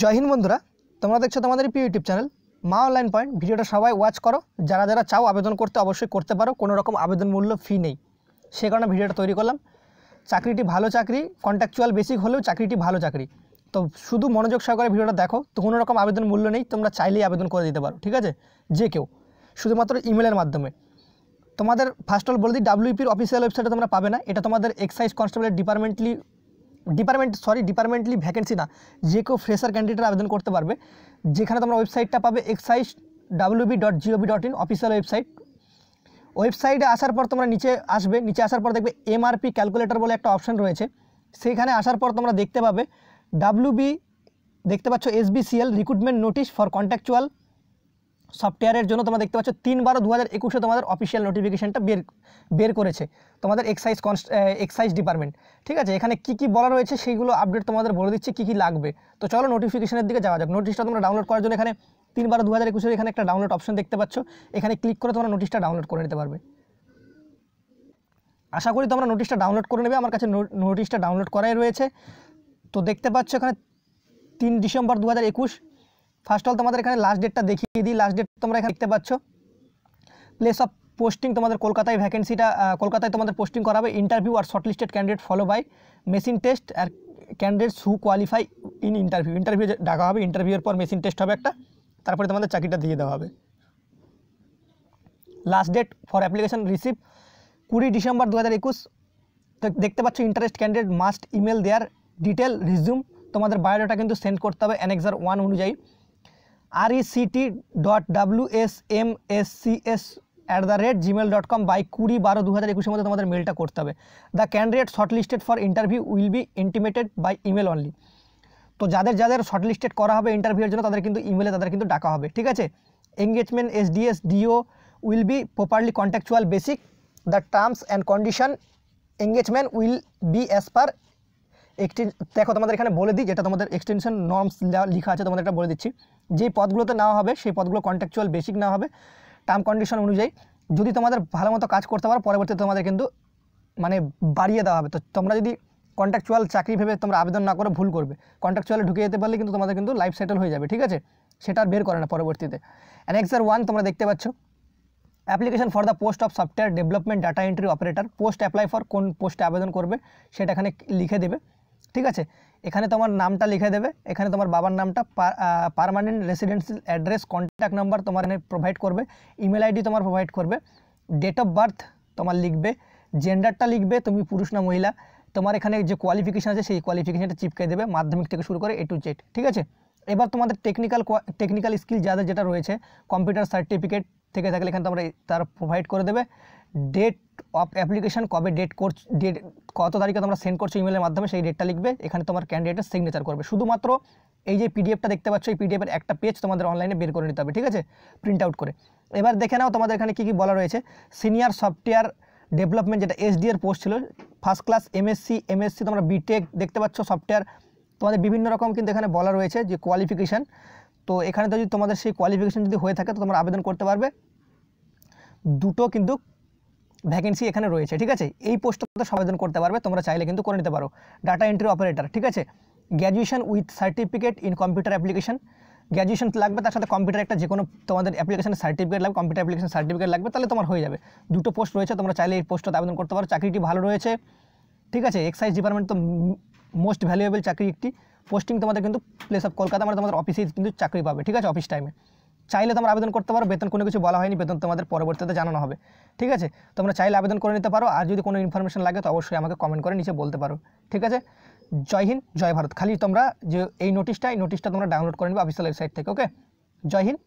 জয় হিন্দ বন্ধুরা তোমরা দেখছো তোমাদের প্রিয় YouTube channel Maa online point ভিডিওটা সবাই ওয়াচ করো যারা যারা চাও আবেদন করতে অবশ্যই করতে পারো কোনো রকম আবেদন মূল্য ফি নেই সে কারণে ভিডিওটা তৈরি করলাম চাকরিটি ভালো চাকরি কন্ট্যাকচুয়াল বেসিক হলেও চাকরিটি ভালো চাকরি তো শুধু মনোযোগ সহকারে ভিডিওটা দেখো তো কোনো রকম আবেদন মূল্য নেই তোমরা চাইলেই আবেদন করে দিতে পারো ঠিক আছে যে কেউ শুধুমাত্র ইমেলের মাধ্যমে তোমাদের ফার্স্ট অল বলে দিই ডাব্লিউপির অফিসিয়াল ওয়েবসাইটে তোমরা পাবে না এটা তোমাদের এক্সাইজ কনস্টেবলের departmentally department sorry departmentally vacancy না যে কেউ ফ্রেশার ক্যান্ডিডেট আবেদন করতে পারবে যেখানে তোমরা ওয়েবসাইটটা পাবে excise WB dot G O B dot in official website ওয়েবসাইটে আসার পর তোমরা নিচে আসবে নিচে আসার পর দেখবে এমআরপি ক্যালকুলেটর বলে একটা অপশান রয়েছে সেখানে আসার পর তোমরা দেখতে পাবে ডাব্লিউবি দেখতে পাচ্ছ SBCL recruitment notice for contractual সফটওয়্যারের জন্য তোমরা দেখতে পাচ্ছ তিন বারো দু হাজার একুশে তোমাদের অফিসিয়াল নোটিফিকেশানটা বের বের করেছে তোমাদের এক্সাইজ কনস্ট এক্সাইজ ডিপার্টমেন্ট ঠিক আছে এখানে কি কি বলা রয়েছে সেইগুলো আপডেট তোমাদের বলে দিচ্ছে কি কি লাগবে তো চলো নোটিফিকেশনের দিকে যাওয়া যাক নোটিশটা তোমরা ডাউনলোড করার জন্য এখানে তিন বারো দু হাজার একুশের এখানে একটা ডাউনলোড অপশন দেখতে পাচ্ছ এখানে ক্লিক করে তোমরা নোটিশটা ডাউনলোড করে নিতে পারবে আশা করি তোমরা নোটিশটা ডাউনলোড করে নেবে আমার কাছে নোটিশটা ডাউনলোড করাই রয়েছে তো দেখতে পাচ্ছ এখানে তিন ডিসেম্বর দু হাজার একুশ ফার্স্ট অল তোমাদের এখানে লাস্ট ডেটটা দেখিয়ে দিই লাস্ট ডেট তোমরা এখানে দেখতে পাচ্ছ প্লেস অফ পোস্টিং তোমাদের কলকাতায় ভ্যাকেন্সিটা কলকাতায় তোমাদের পোস্টিং করাবে ইন্টারভিউ আর listed candidate follow by machine test আর candidates who qualify in interview interview ডাকা হবে ইন্টারভিউর পর মেশিন টেস্ট হবে একটা তারপরে তোমাদের চাকরিটা দিয়ে দেওয়া হবে last date for application receive কুড়ি ডিসেম্বর দু হাজার তো দেখতে পাচ্ছ interest candidate must email their detail resume তোমাদের বায়োডাটা কিন্তু সেন্ড করতে হবে অ্যানেক্সার ওয়ান অনুযায়ী RECT dot W S M S C S at the rate Gmail dot com by কুড়ি বারো দু হাজার একুশের মধ্যে তোমাদের মেলটা করতে হবে the candidate shortlisted for interview will be intimated by email only তো যাদের যাদের লিস্টেড করা হবে ইন্টারভিউয়ের জন্য তাদের কিন্তু ইমেলে তাদের কিন্তু ডাকা হবে ঠিক আছে engagement S S D O will be properly contractual basic the terms and condition engagement will be as per extent দেখো তোমাদের এখানে বলে দিই যেটা তোমাদের এক্সটেনশন নর্মস লেখা আছে তোমাদের এটা বলে দিচ্ছি যে পদগুলোতে নেওয়া হবে সেই পদগুলো কন্ট্যাকচুয়াল বেসিক না হবে টার্ম কন্ডিশন অনুযায়ী যদি তোমাদের ভালো মতো কাজ করতে পারো পরবর্তীতে তোমাদের কিন্তু মানে বাড়িয়ে দেওয়া হবে তো তোমরা যদি কন্ট্রাকচুয়াল চাকরি ভেবে তোমরা আবেদন না করে ভুল করবে কন্ট্রাকচুয়ালে ঢুকে যেতে পারলে কিন্তু তোমাদের কিন্তু লাইফ সেটেল হয়ে যাবে ঠিক আছে সেটা আর বের করে না পরবর্তীতে অ্যানেক্সার ওয়ান তোমরা দেখতে পাচ্ছ application for the post of software development data entry operator post apply for কোন পোস্টে আবেদন করবে সেটা এখানে লিখে দেবে ঠিক আছে এখানে তোমার নামটা লিখে দেবে এখানে তোমার বাবার নামটা permanent residential address contact number তোমার এখানে প্রোভাইড করবে ইমেল আইডি তোমার প্রোভাইড করবে ডেট অফ বার্থ তোমার লিখবে জেন্ডারটা লিখবে তুমি পুরুষ না মহিলা তোমার এখানে যে কোয়ালিফিকেশান আছে সেই কোয়ালিফিকেশানটা চিপকে দেবে মাধ্যমিক থেকে শুরু করে এ টু জেড ঠিক আছে এবার তোমাদের টেকনিক্যাল টেকনিক্যাল স্কিল যাদের যেটা রয়েছে কম্পিউটার সার্টিফিকেট থেকে থাকলে এখানে তোমরা তার প্রোভাইড করে দেবে ডেট অফ অ্যাপ্লিকেশান কবে ডেট করছ ডেট কত তারিখে তোমরা সেন্ড করছো ইমেলের মাধ্যমে সেই ডেটটা লিখবে এখানে তোমার ক্যান্ডিডেটের সিগনেচার করবে শুধুমাত্র এই যে পিডিএফটা দেখতে পাচ্ছ এই পিডিএফের একটা পেজ তোমাদের অনলাইনে বের করে নিতে হবে ঠিক আছে প্রিন্ট আউট করে এবার দেখে নাও তোমাদের এখানে কী কী বলা রয়েছে সিনিয়র সফটওয়্যার ডেভেলপমেন্ট যেটা এসডিএর পোস্ট ছিল ফার্স্ট ক্লাস এমএসসি এমএসসি তোমরা বিটেক দেখতে পাচ্ছ সফটওয়্যার তোমাদের বিভিন্ন রকম কিন্তু এখানে বলা রয়েছে যে কোয়ালিফিকেশান তো এখানে যদি তোমাদের সেই কোয়ালিফিকেশান যদি হয়ে থাকে তো তোমরা আবেদন করতে পারবে দুটো কিন্তু ভ্যাকেন্সি এখানে রয়েছে ঠিক আছে এই পোস্টটা আবেদন করতে পারবে তোমরা চাইলে কিন্তু করে নিতে পারো ডাটা এন্ট্রি অপারেটর ঠিক আছে graduation with certificate in computer application graduation লাগবে তার সাথে কম্পিউটার একটা যে কোনো তোমাদের অ্যাপ্লিকেশনের সার্টিফিকেট লাগবে কম্পিউটার অ্যাপ্লিকেশন সার্টিফিকেট লাগবে তাহলে তোমার হয়ে যাবে দুটো পোস্ট রয়েছে তোমরা চাইলে এই পোস্টটাতে আবেদন করতে পারো চাকরিটি ভালো রয়েছে ঠিক আছে এক্সাইজ ডিপার্টমেন্ট তো মোস্ট ভ্যালুয়েবল চাকরি একটি পোস্টিং তোমাদের কিন্তু প্লেস অফ কলকাতা মানে তোমাদের অফিসেই কিন্তু চাকরি পাবে ঠিক আছে অফিস টাইমে চাইলে তোমরা আবেদন করতে পারো বেতন কোনো কিছু বলা হয়নি বেতন তোমাদের পরবর্তীতে জানানো হবে ঠিক আছে তোমরা চাইলে আবেদন করে নিতে পারো আর যদি কোনো ইনফরমেশন লাগে তো অবশ্যই আমাকে কমেন্ট করে নিচে বলতে পারো ঠিক আছে জয় হিন্দ জয় ভারত খালি তোমরা যে এই নোটিশটা এই নোটিশটা তোমরা ডাউনলোড করে নিবে অফিসিয়াল ওয়েবসাইট থেকে ওকে জয় হিন্দ